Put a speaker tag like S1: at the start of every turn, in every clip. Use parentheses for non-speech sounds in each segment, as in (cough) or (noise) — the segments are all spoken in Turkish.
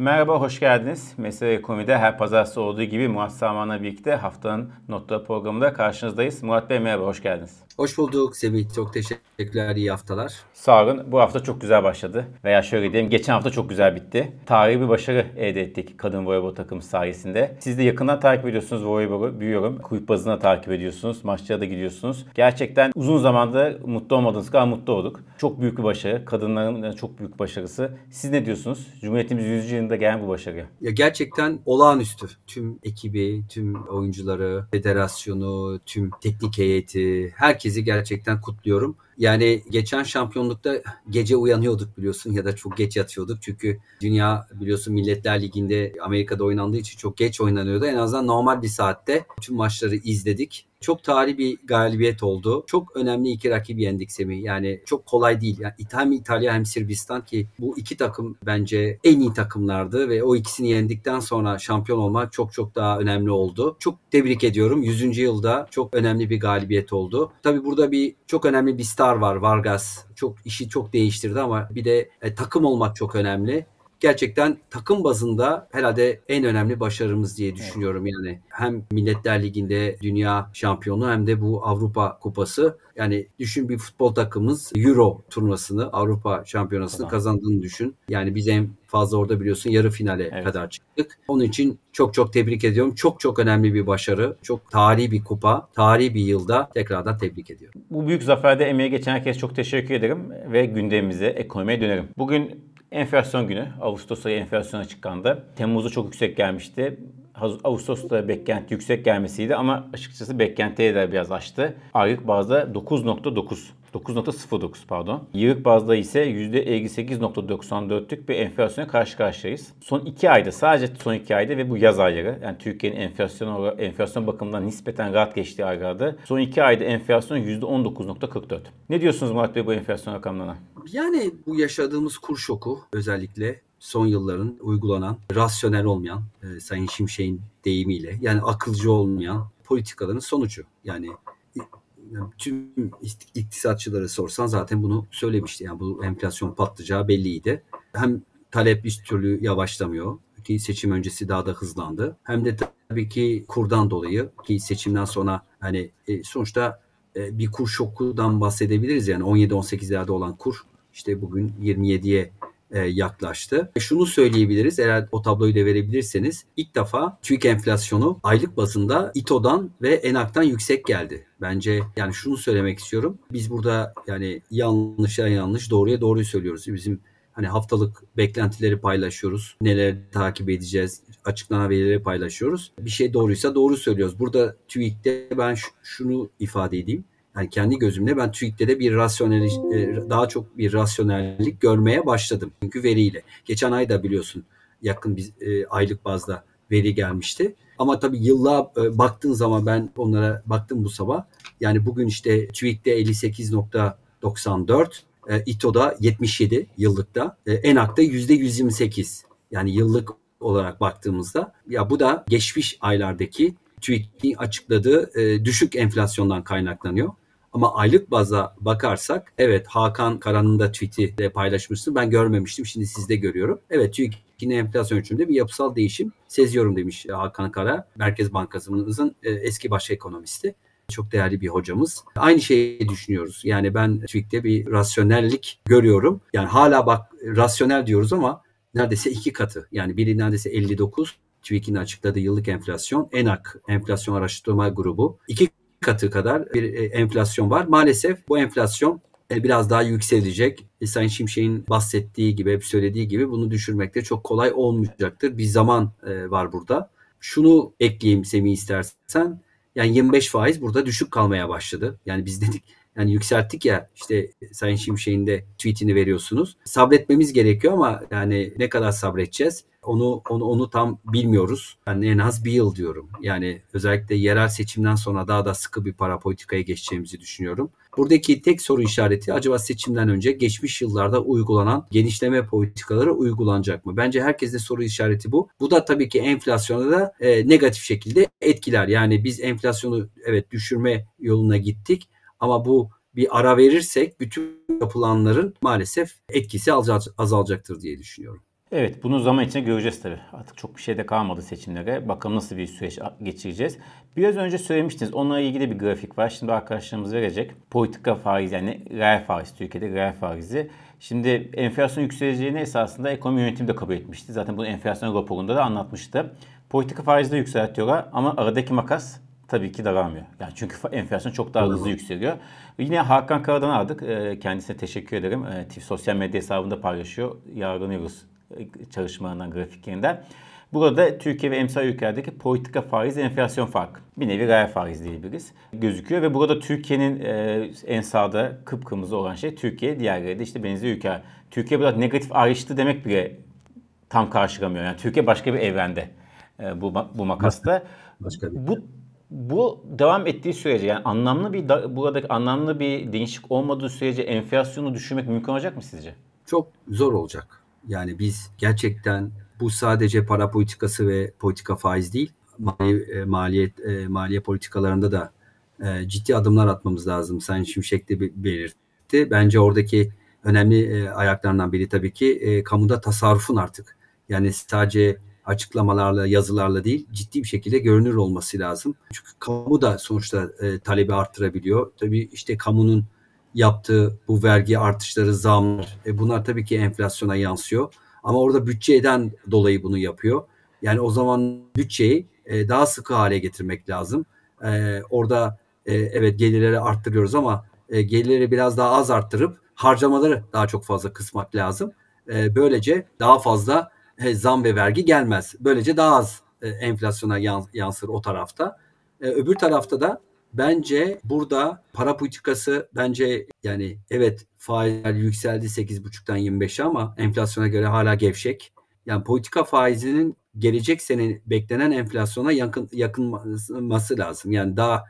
S1: Merhaba, hoş geldiniz. Mesele Ekonomi'de her pazartesi olduğu gibi Murat Salman'la birlikte haftanın notları programında karşınızdayız. Murat Bey merhaba, hoş geldiniz. Hoş bulduk Semih. Çok teşekkürler. İyi haftalar. Sağ olun. Bu hafta çok güzel başladı. Veya şöyle diyeyim. Geçen hafta çok güzel bitti. Tarihi bir başarı elde ettik kadın voleybol takımı sayesinde. Siz de yakından takip ediyorsunuz voleybolu. Büyüyorum. Kulüp bazına takip ediyorsunuz. Maçlara da gidiyorsunuz. Gerçekten uzun zamanda mutlu olmadığınız kadar mutlu olduk. Çok büyük bir başarı. Kadınların çok büyük başarısı. Siz ne diyorsunuz? Cumhuriyetimiz 100. yılında gelen bu başarı.
S2: Ya gerçekten olağanüstü. Tüm ekibi, tüm oyuncuları, federasyonu, tüm teknik heyeti, herkes herkesi gerçekten kutluyorum. Yani geçen şampiyonlukta gece uyanıyorduk biliyorsun ya da çok geç yatıyorduk. Çünkü dünya biliyorsun Milletler Ligi'nde Amerika'da oynandığı için çok geç oynanıyordu. En azından normal bir saatte tüm maçları izledik. Çok tarihi bir galibiyet oldu. Çok önemli iki rakibi yendik Semih. Yani çok kolay değil. Yani hem İtalya hem Sırbistan ki bu iki takım bence en iyi takımlardı ve o ikisini yendikten sonra şampiyon olmak çok çok daha önemli oldu. Çok tebrik ediyorum. 100. yılda çok önemli bir galibiyet oldu. Tabii burada bir çok önemli bir star var Vargas. Çok işi çok değiştirdi ama bir de e, takım olmak çok önemli gerçekten takım bazında herhalde en önemli başarımız diye düşünüyorum. Yani hem Milletler Ligi'nde dünya şampiyonu hem de bu Avrupa Kupası. Yani düşün bir futbol takımımız Euro turnuvasını, Avrupa şampiyonasını tamam. kazandığını düşün. Yani biz en fazla orada biliyorsun yarı finale evet. kadar çıktık. Onun için çok çok tebrik ediyorum. Çok çok önemli bir başarı.
S1: Çok tarihi bir kupa, tarihi bir yılda tekrardan tebrik ediyorum. Bu büyük zaferde emeği geçen herkese çok teşekkür ederim ve gündemimize, ekonomiye dönerim. Bugün enflasyon günü. Ağustos ayı enflasyon açıklandı. Temmuz'da çok yüksek gelmişti. Ağustos'ta beklenti yüksek gelmesiydi ama açıkçası beklentiye de biraz açtı. Aylık bazda 9.9 9.09 pardon. Yıllık bazda ise %58.94'lük bir enflasyona karşı karşıyayız. Son 2 ayda sadece son 2 ayda ve bu yaz ayları yani Türkiye'nin enflasyon, enflasyon bakımından nispeten rahat geçtiği aylarda son 2 ayda enflasyon %19.44. Ne diyorsunuz Murat Bey bu enflasyon rakamlarına?
S2: Yani bu yaşadığımız kur şoku özellikle son yılların uygulanan, rasyonel olmayan, e, Sayın Şimşek'in deyimiyle yani akılcı olmayan politikaların sonucu. Yani e, tüm iktisatçıları sorsan zaten bunu söylemişti. Yani bu enflasyon patlayacağı belliydi. Hem talep bir türlü yavaşlamıyor ki seçim öncesi daha da hızlandı. Hem de tabii ki kurdan dolayı ki seçimden sonra hani e, sonuçta e, bir kur şokundan bahsedebiliriz. Yani 17-18'lerde olan kur işte bugün 27'ye e, yaklaştı. E, şunu söyleyebiliriz eğer o tabloyu da verebilirseniz ilk defa TÜİK enflasyonu aylık bazında İTO'dan ve ENAK'tan yüksek geldi. Bence yani şunu söylemek istiyorum. Biz burada yani yanlışa yanlış doğruya doğruyu söylüyoruz. Bizim hani haftalık beklentileri paylaşıyoruz. Neler takip edeceğiz, açıklanan verileri paylaşıyoruz. Bir şey doğruysa doğru söylüyoruz. Burada TÜİK'te ben şunu ifade edeyim yani kendi gözümle ben TÜİK'te de bir rasyonel e, daha çok bir rasyonellik görmeye başladım. Çünkü veriyle. Geçen ay da biliyorsun yakın bir e, aylık bazda veri gelmişti. Ama tabii yılla e, baktığın zaman ben onlara baktım bu sabah. Yani bugün işte TÜİK'te 58.94, e, İTO'da 77 yıllıkta, e, ENAK'ta %128. Yani yıllık olarak baktığımızda ya bu da geçmiş aylardaki TÜİK'in açıkladığı e, düşük enflasyondan kaynaklanıyor. Ama aylık baza bakarsak evet Hakan Karan'ın da tweet'i de paylaşmıştı. Ben görmemiştim şimdi sizde görüyorum. Evet TÜİK'in enflasyon ölçümünde bir yapısal değişim seziyorum demiş Hakan Kara. Merkez Bankası'nın e, eski baş ekonomisti. Çok değerli bir hocamız. Aynı şeyi düşünüyoruz. Yani ben TÜİK'te bir rasyonellik görüyorum. Yani hala bak rasyonel diyoruz ama neredeyse iki katı. Yani biri neredeyse 59, TÜİK'in açıkladığı yıllık enflasyon, ENAK enflasyon araştırma grubu iki katı kadar bir e, enflasyon var. Maalesef bu enflasyon e, biraz daha yükselecek. E, Sayın Şimşek'in bahsettiği gibi, hep söylediği gibi bunu düşürmekte çok kolay olmayacaktır. Bir zaman var burada. Şunu ekleyeyim Semih istersen. Yani 25 faiz burada düşük kalmaya başladı. Yani biz dedik yani yükselttik ya işte Sayın Şimşek'in de tweetini veriyorsunuz. Sabretmemiz gerekiyor ama yani ne kadar sabredeceğiz? Onu onu onu tam bilmiyoruz. Yani en az bir yıl diyorum. Yani özellikle yerel seçimden sonra daha da sıkı bir para politikaya geçeceğimizi düşünüyorum. Buradaki tek soru işareti acaba seçimden önce geçmiş yıllarda uygulanan genişleme politikaları uygulanacak mı? Bence herkeste soru işareti bu. Bu da tabii ki enflasyona da e, negatif şekilde etkiler. Yani biz enflasyonu evet düşürme yoluna gittik ama bu bir ara verirsek
S1: bütün yapılanların maalesef etkisi azalacaktır diye düşünüyorum. Evet bunu zaman içinde göreceğiz tabii. Artık çok bir şey de kalmadı seçimlere. Bakalım nasıl bir süreç geçireceğiz. Biraz önce söylemiştiniz. Onunla ilgili bir grafik var. Şimdi arkadaşlarımız verecek. Politika faizi yani reel faiz. Türkiye'de reel faizi. Şimdi enflasyon yükseleceğini esasında ekonomi yönetimi de kabul etmişti. Zaten bunu enflasyon raporunda da anlatmıştı. Politika faizi de yükseltiyorlar ama aradaki makas tabii ki daralmıyor. Yani çünkü enflasyon çok daha hızlı yükseliyor. Yine Hakan Karadan aldık. Ee, kendisine teşekkür ederim. Ee, TİF sosyal medya hesabında paylaşıyor. Yargılanıyoruz çalışmalarından, grafiklerinden. Burada Türkiye ve emsal ülkelerdeki politika faiz enflasyon farkı. Bir nevi reel faiz diyebiliriz. Gözüküyor ve burada Türkiye'nin e, en sağda kıpkırmızı olan şey Türkiye. Diğerleri de işte benzer ülke Türkiye burada negatif ayrıştı demek bile tam karşılamıyor. Yani Türkiye başka bir evrende e, bu, bu makasta. Başka bir. Bu, bu devam ettiği sürece yani anlamlı bir buradaki anlamlı bir değişik olmadığı sürece enflasyonu düşürmek mümkün olacak mı sizce? Çok zor olacak.
S2: Yani biz
S1: gerçekten
S2: bu sadece para politikası ve politika faiz değil, mali, e, maliyet e, maliye politikalarında da e, ciddi adımlar atmamız lazım. Sen Şimşek de belirtti. Bence oradaki önemli ayaklarından biri tabii ki e, kamuda tasarrufun artık. Yani sadece açıklamalarla, yazılarla değil, ciddi bir şekilde görünür olması lazım. Çünkü kamu da sonuçta talebi arttırabiliyor. Tabii işte kamunun yaptığı bu vergi artışları, zamlar e bunlar tabii ki enflasyona yansıyor. Ama orada bütçeden dolayı bunu yapıyor. Yani o zaman bütçeyi e, daha sıkı hale getirmek lazım. E, orada e, evet gelirleri arttırıyoruz ama e, gelirleri biraz daha az arttırıp harcamaları daha çok fazla kısmak lazım. E, böylece daha fazla e, zam ve vergi gelmez. Böylece daha az e, enflasyona yansır o tarafta. E, öbür tarafta da Bence burada para politikası bence yani evet faizler yükseldi 8,5'tan 25'e ama enflasyona göre hala gevşek. Yani politika faizinin gelecek sene beklenen enflasyona yakın yakınması lazım. Yani daha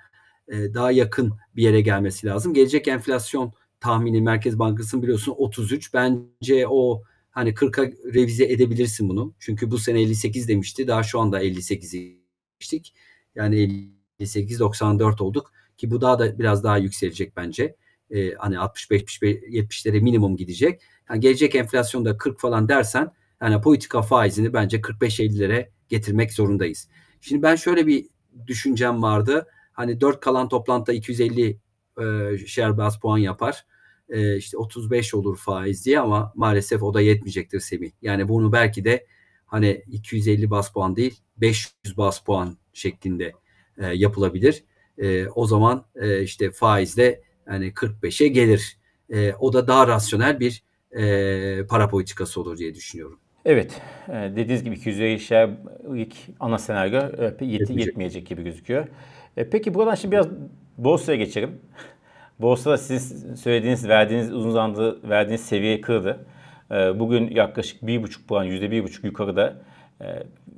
S2: e, daha yakın bir yere gelmesi lazım. Gelecek enflasyon tahmini Merkez Bankası'nın biliyorsun 33. Bence o hani 40'a revize edebilirsin bunu. Çünkü bu sene 58 demişti. Daha şu anda 58'i demiştik. Yani 58-94 olduk ki bu daha da biraz daha yükselecek bence. Ee, hani 65-70'lere minimum gidecek. Yani gelecek enflasyonda 40 falan dersen yani politika faizini bence 45-50'lere getirmek zorundayız. Şimdi ben şöyle bir düşüncem vardı. Hani 4 kalan toplantıda 250 e, şer bas puan yapar. E, işte 35 olur faiz diye ama maalesef o da yetmeyecektir Semih. Yani bunu belki de hani 250 bas puan değil 500 bas puan şeklinde e, yapılabilir. E, o zaman e, işte faiz de yani 45'e gelir. E,
S1: o da daha rasyonel bir e, para politikası olur diye düşünüyorum. Evet, e, dediğiniz gibi 200'e ilk ana senaryo e, yet- yetmeyecek. gibi gözüküyor. E, peki buradan şimdi biraz borsaya geçelim. (laughs) Borsada siz söylediğiniz, verdiğiniz uzun zamandır verdiğiniz seviye kırdı. E, bugün yaklaşık 1,5 puan, %1,5 yukarıda. E,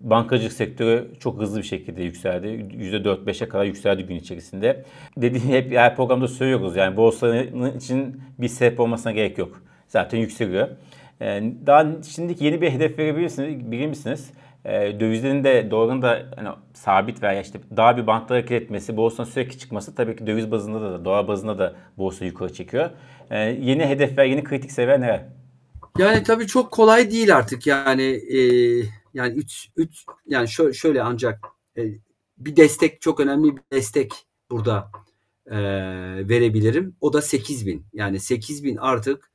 S1: bankacılık sektörü çok hızlı bir şekilde yükseldi. %4-5'e kadar yükseldi gün içerisinde. Dediğim hep her programda söylüyoruz yani borsanın için bir sebep olmasına gerek yok. Zaten yükseliyor. Ee, daha şimdiki yeni bir hedef verebilirsiniz, bilir misiniz? E, ee, dövizlerin de doların da hani, sabit veya işte daha bir bantla hareket etmesi, borsanın sürekli çıkması tabii ki döviz bazında da doğa bazında da borsa yukarı çekiyor. E, yeni hedefler, yeni kritik seviye neler? Yani tabii çok kolay değil artık yani e,
S2: yani üç, üç yani şöyle, şöyle ancak e, bir destek çok önemli bir destek burada e, verebilirim. O da 8 bin. Yani 8 bin artık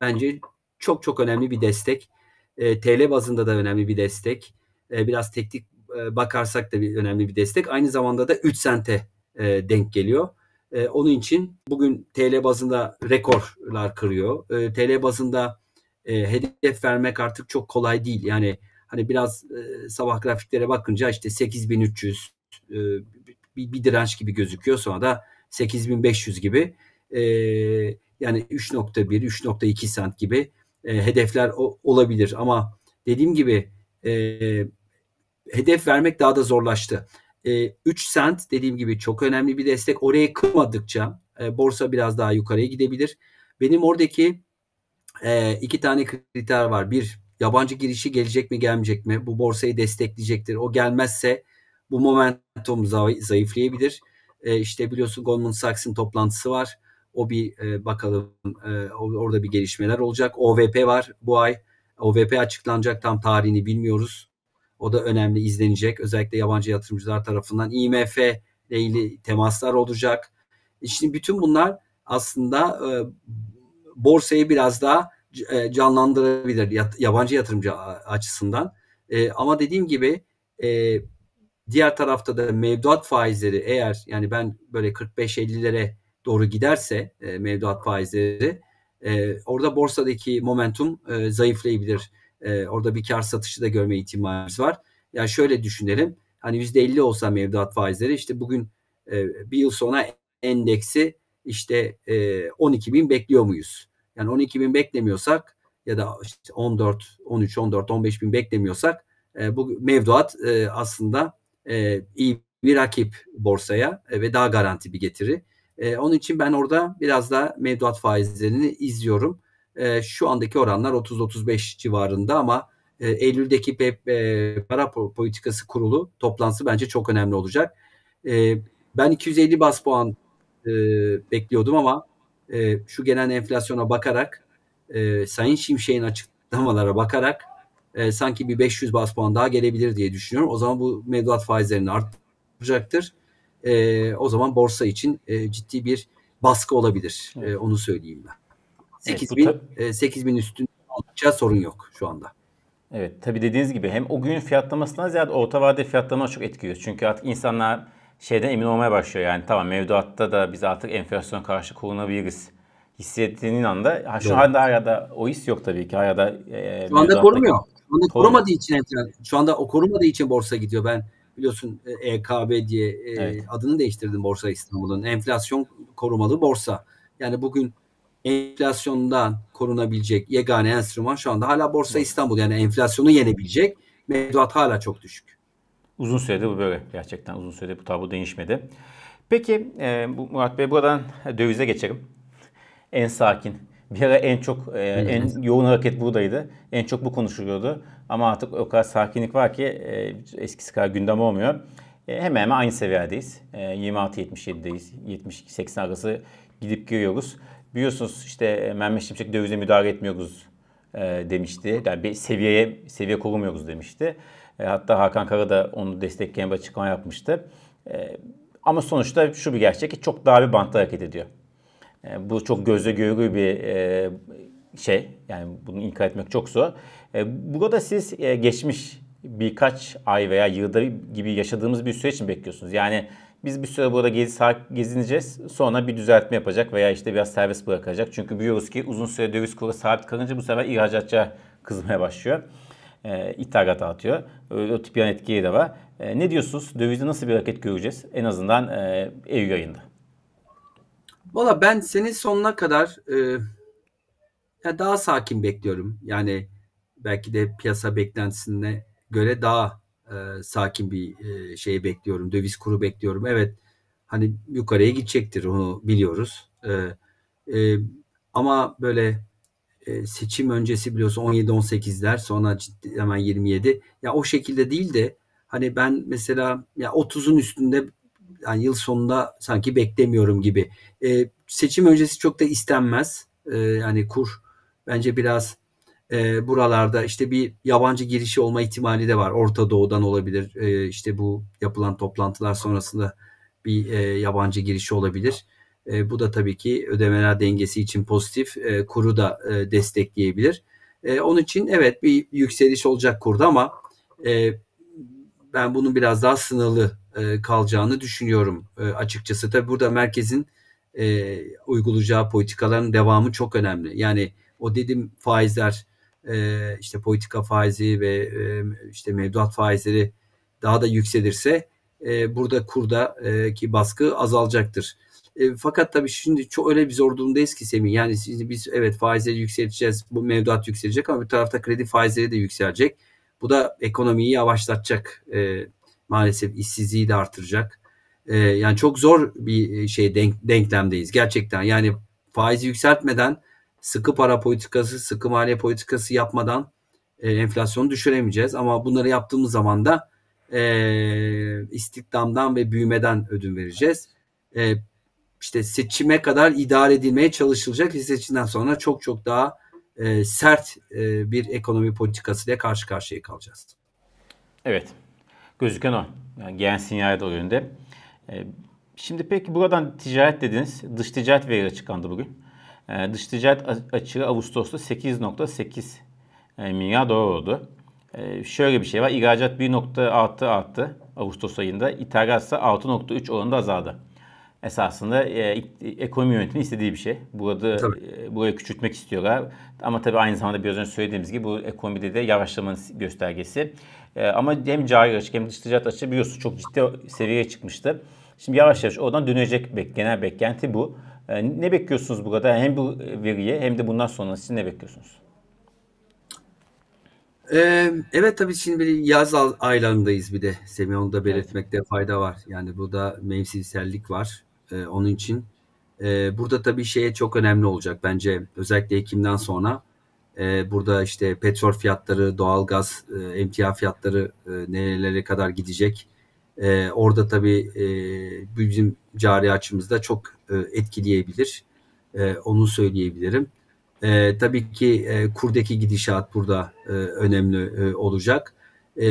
S2: bence çok çok önemli bir destek. E, TL bazında da önemli bir destek. E, biraz teknik e, bakarsak da bir önemli bir destek. Aynı zamanda da 3 sente e, denk geliyor. E, onun için bugün TL bazında rekorlar kırıyor. E, TL bazında e, hedef vermek artık çok kolay değil. Yani Hani biraz e, sabah grafiklere bakınca işte 8300 e, bir, bir direnç gibi gözüküyor. Sonra da 8500 gibi e, yani 3.1 3.2 sent gibi e, hedefler o, olabilir ama dediğim gibi e, hedef vermek daha da zorlaştı. E, 3 sent dediğim gibi çok önemli bir destek. Oraya kırmadıkça e, borsa biraz daha yukarıya gidebilir. Benim oradaki e, iki tane kriter var. Bir Yabancı girişi gelecek mi gelmeyecek mi? Bu borsayı destekleyecektir. O gelmezse bu momentum zayıflayabilir. E, işte biliyorsun Goldman Sachs'ın toplantısı var. O bir e, bakalım e, orada bir gelişmeler olacak. OVP var bu ay. OVP açıklanacak tam tarihini bilmiyoruz. O da önemli izlenecek. Özellikle yabancı yatırımcılar tarafından IMF ile ilgili temaslar olacak. E, şimdi bütün bunlar aslında e, borsayı biraz daha e, canlandırabilir yabancı yatırımcı açısından. E, ama dediğim gibi e, diğer tarafta da mevduat faizleri eğer yani ben böyle 45-50'lere doğru giderse mevduat faizleri orada borsadaki momentum zayıflayabilir. orada bir kar satışı da görme ihtimalimiz var. Yani şöyle düşünelim. Hani %50 olsa mevduat faizleri işte bugün bir yıl sonra endeksi işte 12 bin bekliyor muyuz? Yani 12 bin beklemiyorsak ya da işte 14, 13, 14, 15 bin beklemiyorsak e, bu mevduat e, aslında e, iyi bir rakip borsaya e, ve daha garanti bir getiri. E, onun için ben orada biraz da mevduat faizlerini izliyorum. E, şu andaki oranlar 30-35 civarında ama e, Eylül'deki e, e, para politikası kurulu toplantısı bence çok önemli olacak. E, ben 250 bas puan e, bekliyordum ama e, şu gelen enflasyona bakarak e, Sayın Şimşek'in açıklamalara bakarak e, sanki bir 500 bas puan daha gelebilir diye düşünüyorum. O zaman bu mevduat faizlerini artacaktır. E, o zaman borsa için e, ciddi bir baskı olabilir. E, evet. E, onu söyleyeyim ben.
S1: 8000 evet, e, bin, üstünde olacağı sorun yok şu anda. Evet tabi dediğiniz gibi hem o günün fiyatlamasına ziyade orta vade fiyatlama çok etkiliyor. Çünkü artık insanlar şeyden emin olmaya başlıyor yani tamam mevduatta da biz artık enflasyon karşı korunabiliriz hissettiğinin anda ha, şu anda hala o his yok tabii ki hala e, şu anda korumuyor. Şu anda korumadığı
S2: için şu anda o korumadığı için borsa gidiyor. Ben biliyorsun EKB e diye e, evet. adını değiştirdim Borsa İstanbul'un. Enflasyon korumalı borsa. Yani bugün enflasyondan korunabilecek yegane enstrüman şu anda hala Borsa İstanbul. Yani enflasyonu yenebilecek
S1: mevduat hala çok düşük. Uzun süredir bu böyle. Gerçekten uzun süredir bu tablo değişmedi. Peki e, Murat Bey buradan dövize geçelim. En sakin. Bir ara en çok e, en yoğun hareket buradaydı. En çok bu konuşuluyordu. Ama artık o kadar sakinlik var ki e, eskisi kadar gündem olmuyor. E, hemen hemen aynı seviyedeyiz. E, 26-77'deyiz. 70-80 arası gidip giriyoruz. Biliyorsunuz işte e, Mehmet Şimşek dövize müdahale etmiyoruz e, demişti. Yani bir seviyeye seviye korumuyoruz demişti. E, hatta Hakan Kara da onu destekleyen bir açıklama yapmıştı. E, ama sonuçta şu bir gerçek ki çok daha bir bantta hareket ediyor. E, bu çok gözle görülür bir e, şey. Yani bunu inkar etmek çok zor. E, burada siz e, geçmiş birkaç ay veya yılda gibi yaşadığımız bir süreç mi bekliyorsunuz? Yani biz bir süre burada gez, gezineceğiz. Sonra bir düzeltme yapacak veya işte biraz servis bırakacak. Çünkü biliyoruz ki uzun süre döviz kuru sabit kalınca bu sefer ihracatçı kızmaya başlıyor. E, ee, ithalata atıyor. Öyle, o tip bir etkiye de var. E, ne diyorsunuz? Dövizde nasıl bir hareket göreceğiz? En azından e, Eylül ayında.
S2: Valla ben senin sonuna kadar e, daha sakin bekliyorum. Yani belki de piyasa beklentisine göre daha e, sakin bir e, şey bekliyorum. Döviz kuru bekliyorum. Evet hani yukarıya gidecektir onu biliyoruz. E, e, ama böyle e, seçim öncesi biliyorsun 17-18'ler sonra ciddi, hemen 27. Ya o şekilde değil de hani ben mesela ya 30'un üstünde yani yıl sonunda sanki beklemiyorum gibi. E, seçim öncesi çok da istenmez. E, yani kur bence biraz e, buralarda işte bir yabancı girişi olma ihtimali de var. Orta Doğu'dan olabilir. E, işte bu yapılan toplantılar sonrasında bir e, yabancı girişi olabilir. E, bu da tabii ki ödemeler dengesi için pozitif. E, kuru da e, destekleyebilir. E, onun için evet bir yükseliş olacak kurda ama e, ben bunun biraz daha sınırlı e, kalacağını düşünüyorum e, açıkçası. Tabii burada merkezin e, uygulayacağı politikaların devamı çok önemli. Yani o dedim faizler e, işte politika faizi ve işte mevduat faizleri daha da yükselirse e, burada ki baskı azalacaktır. E, fakat tabii şimdi çok öyle bir zor durumdayız ki Semih. Yani şimdi biz evet faizleri yükselteceğiz, bu mevduat yükselecek ama bir tarafta kredi faizleri de yükselecek. Bu da ekonomiyi yavaşlatacak. maalesef işsizliği de artıracak. yani çok zor bir şey denk, denklemdeyiz gerçekten. Yani faizi yükseltmeden sıkı para politikası, sıkı maliye politikası yapmadan e, enflasyonu düşüremeyeceğiz. Ama bunları yaptığımız zaman da e, istihdamdan ve büyümeden ödün vereceğiz. E, işte seçime kadar idare edilmeye çalışılacak. Seçimden sonra çok çok daha e, sert e, bir ekonomi politikasıyla karşı karşıya kalacağız.
S1: Evet. Gözüken o. Yani gen sinyal de o yönde. E, şimdi peki buradan ticaret dediniz. Dış ticaret veri açıklandı bugün. Ee, dış ticaret açığı Ağustos'ta 8.8 e, milyar dolar oldu. E, şöyle bir şey var. İhracat 1.6 arttı Ağustos ayında. İthalat ise 6.3 oranında azaldı. Esasında e, ekonomi yönetimi istediği bir şey. Burada tabii. burayı küçültmek istiyorlar. Ama tabii aynı zamanda biraz önce söylediğimiz gibi bu ekonomide de yavaşlamanın göstergesi. ama hem cari açık hem dış ticaret açığı biliyorsunuz çok ciddi seviyeye çıkmıştı. Şimdi yavaş yavaş oradan dönecek genel beklenti bu. Ee, ne bekliyorsunuz bu kadar Hem bu veriye hem de bundan sonra siz ne bekliyorsunuz? Ee, evet tabii
S2: şimdi bir yaz aylarındayız bir de. Semih onu da belirtmekte fayda var. Yani burada mevsimsellik var. E, onun için ee, burada tabii şeye çok önemli olacak bence özellikle Ekim'den sonra. E, burada işte petrol fiyatları, doğalgaz, e, emtia fiyatları e, nerelere kadar gidecek. E, orada tabii bizim cari açımızda çok e, etkileyebilir. E, onu söyleyebilirim. E, tabii ki kurdaki gidişat burada önemli olacak.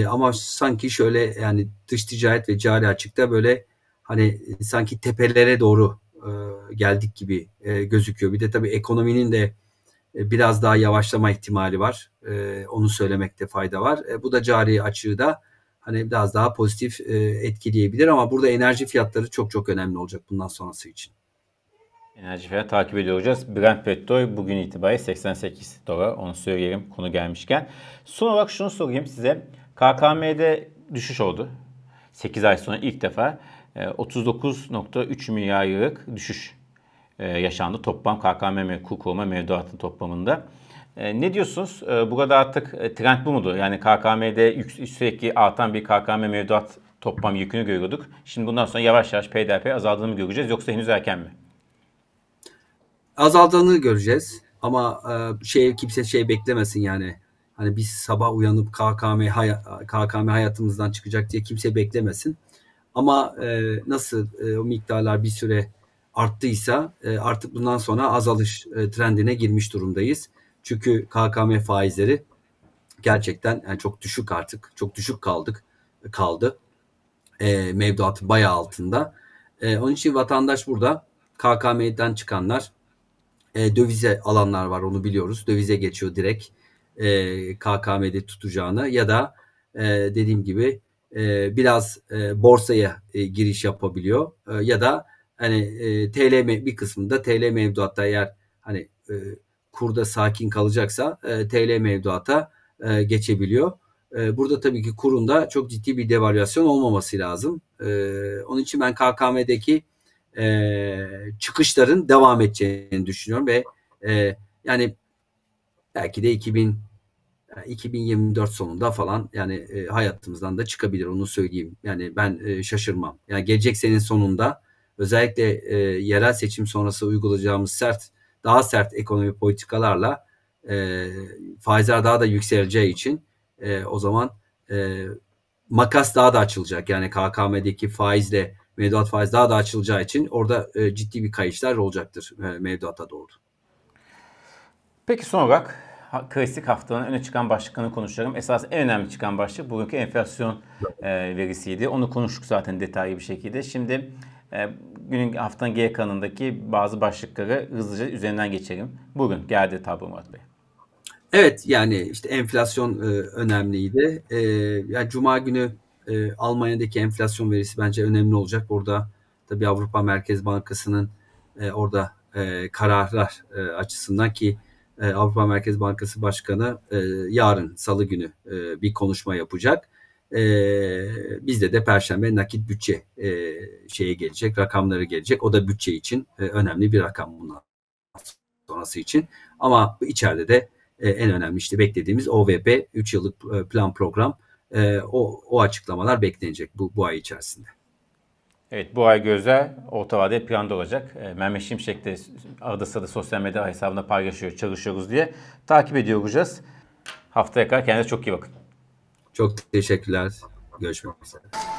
S2: ama sanki şöyle yani dış ticaret ve cari açıkta böyle hani sanki tepelere doğru geldik gibi gözüküyor. Bir de tabii ekonominin de biraz daha yavaşlama ihtimali var. onu söylemekte fayda var. bu da cari açığı da hani biraz daha pozitif etkileyebilir ama burada enerji fiyatları çok çok önemli olacak bundan sonrası için.
S1: Enerji fiyatı takip ediyor olacağız. Brent petrol bugün itibariyle 88 dolar. Onu söyleyelim konu gelmişken. Son olarak şunu sorayım size. KKM'de düşüş oldu. 8 ay sonra ilk defa 39.3 e, milyar liralık düşüş e, yaşandı. Toplam KKM kur koruma mevduatın toplamında. E, ne diyorsunuz? Burada artık trend bu mudur? Yani KKM'de sürekli artan bir KKM mevduat toplam yükünü görüyorduk. Şimdi bundan sonra yavaş yavaş PDP azaldığını göreceğiz yoksa henüz erken mi?
S2: azaldığını göreceğiz. Ama şey kimse şey beklemesin yani. Hani biz sabah uyanıp KKM hay- KKM hayatımızdan çıkacak diye kimse beklemesin. Ama e, nasıl e, o miktarlar bir süre arttıysa e, artık bundan sonra azalış e, trendine girmiş durumdayız. Çünkü KKM faizleri gerçekten yani çok düşük artık. Çok düşük kaldık kaldı. E, mevduat bayağı altında. E, onun için vatandaş burada KKM'den çıkanlar e, dövize alanlar var onu biliyoruz. Dövize geçiyor direkt e, KKM'de tutacağını ya da e, dediğim gibi e, biraz e, borsaya e, giriş yapabiliyor e, ya da hani e, TL bir kısmında TL mevduatta eğer hani e, kurda sakin kalacaksa e, TL mevduata e, geçebiliyor. E, burada tabii ki kurunda çok ciddi bir devalüasyon olmaması lazım. E, onun için ben KKM'deki e, çıkışların devam edeceğini düşünüyorum ve e, yani belki de 2000 2024 e, sonunda falan yani e, hayatımızdan da çıkabilir onu söyleyeyim. Yani ben e, şaşırmam. Yani gelecek senin sonunda özellikle e, yerel seçim sonrası uygulayacağımız sert daha sert ekonomi politikalarla e, faizler daha da yükseleceği için e, o zaman e, makas daha da açılacak. Yani KKM'deki faizle mevduat faiz daha da açılacağı için orada e, ciddi bir kayışlar olacaktır e, mevduata doğru.
S1: Peki son olarak klasik haftanın öne çıkan başlıklarını konuşalım. Esas en önemli çıkan başlık bugünkü enflasyon e, verisiydi. Onu konuştuk zaten detaylı bir şekilde. Şimdi e, günün haftanın G kanındaki bazı başlıkları hızlıca üzerinden geçelim. Bugün geldi tablo Murat Bey.
S2: Evet yani işte enflasyon e, önemliydi. E, yani Cuma günü e, Almanya'daki enflasyon verisi bence önemli olacak. Burada tabii Avrupa Merkez Bankası'nın e, orada e, kararlar e, açısından ki e, Avrupa Merkez Bankası Başkanı e, yarın salı günü e, bir konuşma yapacak. E, bizde de perşembe nakit bütçe e, şeye gelecek, rakamları gelecek. O da bütçe için e, önemli bir rakam bundan sonrası için. Ama içeride de e, en önemli işte beklediğimiz OVP 3 yıllık e, plan program
S1: e, o, o açıklamalar beklenecek bu, bu ay içerisinde. Evet bu ay gözler orta vadeli planda olacak. E, Mehmet Şimşek de arada sırada sosyal medya hesabında paylaşıyor çalışıyoruz diye. Takip ediyor olacağız. Haftaya kadar kendinize çok iyi bakın. Çok teşekkürler.
S2: Görüşmek üzere.